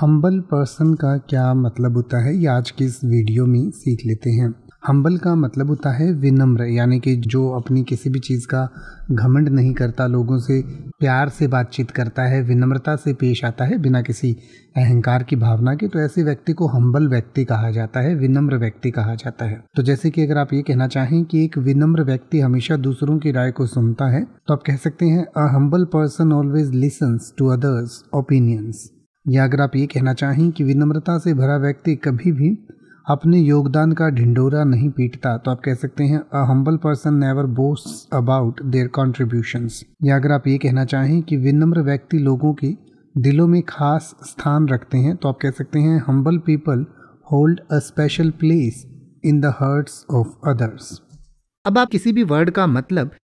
humble person का क्या मतलब होता है ये आज के इस वीडियो में सीख लेते हैं हम्बल का मतलब होता है विनम्र यानी कि जो अपनी किसी भी चीज़ का घमंड नहीं करता लोगों से प्यार से बातचीत करता है विनम्रता से पेश आता है बिना किसी अहंकार की भावना के तो ऐसे व्यक्ति को हम्बल व्यक्ति कहा जाता है विनम्र व्यक्ति कहा जाता है तो जैसे कि अगर आप ये कहना चाहें कि एक विनम्र व्यक्ति हमेशा दूसरों की राय को सुनता है तो आप कह सकते हैं a humble person always listens to others opinions या अगर आप ये कहना चाहें कि विनम्रता से भरा व्यक्ति कभी भी अपने योगदान का ढिंडोरा नहीं पीटता तो आप कह सकते हैं a humble person never boast about their contributions या अगर आप ये कहना चाहें कि विनम्र व्यक्ति लोगों के दिलों में खास स्थान रखते हैं तो आप कह सकते हैं humble people hold a special place in the hearts of others अब आप किसी भी वर्ड का मतलब